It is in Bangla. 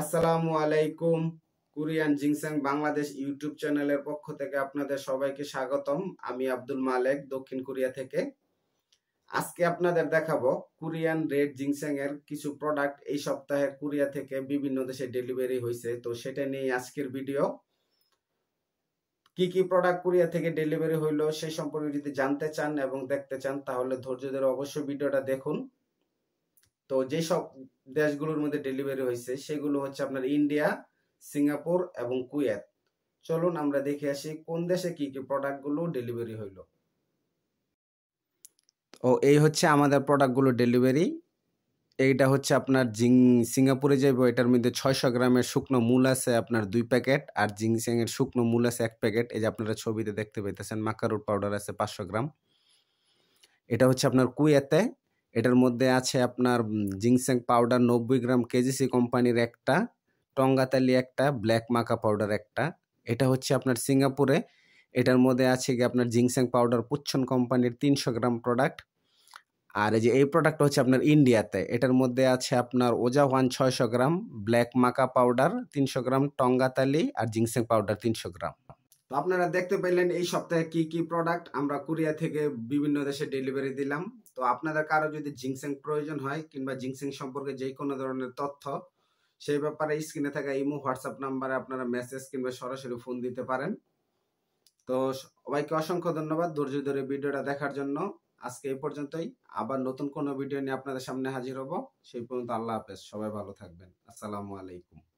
আসসালামু আলাইকুম কোরিয়ান জিংসাং বাংলাদেশ ইউটিউব চ্যানেলের পক্ষ থেকে আপনাদের সবাইকে স্বাগতম আমি আব্দুল মালেক দক্ষিণ কোরিয়া থেকে আজকে আপনাদের দেখাবো কোরিয়ান রেড জিংসাং এর কিছু প্রোডাক্ট এই সপ্তাহে কোরিয়া থেকে বিভিন্ন দেশে ডেলিভারি হয়েছে তো সেটা নিয়ে আজকের ভিডিও কি কি প্রোডাক্ট কোরিয়া থেকে ডেলিভারি হইলো সেই সম্পর্কে যদি জানতে চান এবং দেখতে চান তাহলে ধৈর্য ধরে অবশ্যই ভিডিওটা দেখুন তো যেসব দেশগুলোর মধ্যে ডেলিভারি হয়েছে সেগুলো হচ্ছে আপনার ইন্ডিয়া সিঙ্গাপুর এবং কুয়েত চলুন আমরা দেখে আসি কোন দেশে কি কি প্রোডাক্টগুলো ডেলিভারি হইলো ও এই হচ্ছে আমাদের প্রোডাক্টগুলো ডেলিভারি এইটা হচ্ছে আপনার জিং সিঙ্গাপুরে যাইব এটার মধ্যে ছয়শো গ্রামের শুকনো মূল আছে আপনার দুই প্যাকেট আর জিংসিংয়ের শুকনো মূল আছে এক প্যাকেট এই যে আপনারা ছবিতে দেখতে পেতেছেন মাকারুট পাউডার আছে পাঁচশো গ্রাম এটা হচ্ছে আপনার কুয়েতে এটার মধ্যে আছে আপনার জিংসেং পাউডার নব্বই গ্রাম কেজিসি কোম্পানির একটা টঙ্গাতালি একটা ব্ল্যাক মাকা পাউডার একটা এটা হচ্ছে আপনার সিঙ্গাপুরে এটার মধ্যে আছে কি আপনার জিংসেং পাউডার পুচ্ছন কোম্পানির তিনশো গ্রাম প্রোডাক্ট আর এই যে এই প্রোডাক্ট হচ্ছে আপনার ইন্ডিয়াতে এটার মধ্যে আছে আপনার ওজা ওয়ান ছয়শো গ্রাম ব্ল্যাক মাকা পাউডার তিনশো গ্রাম টঙ্গাতালি আর জিংসেং পাউডার তিনশো গ্রাম তো আপনারা দেখতে পেলেন এই সপ্তাহে কি কি প্রোডাক্ট আমরা কোরিয়া থেকে বিভিন্ন দেশে ডেলিভারি দিলাম তো আপনাদের কারো যদি জিংসেং প্রয়োজন হয় কিংবা জিংসেং সম্পর্কে যে কোনো ধরনের তথ্য সেই ব্যাপারে স্ক্রিনে থাকা ইমো হোয়াটসঅ্যাপ নাম্বারে আপনারা মেসেজ কিংবা সরাসরি ফোন দিতে পারেন তো সবাইকে অসংখ্য ধন্যবাদ ধৈর্য ধরে ভিডিওটা দেখার জন্য আজকে এই পর্যন্তই আবার নতুন কোনো ভিডিও নিয়ে আপনাদের সামনে হাজির হব সেই পর্যন্ত আল্লাহ হাফেজ সবাই ভালো থাকবেন আসসালামু আলাইকুম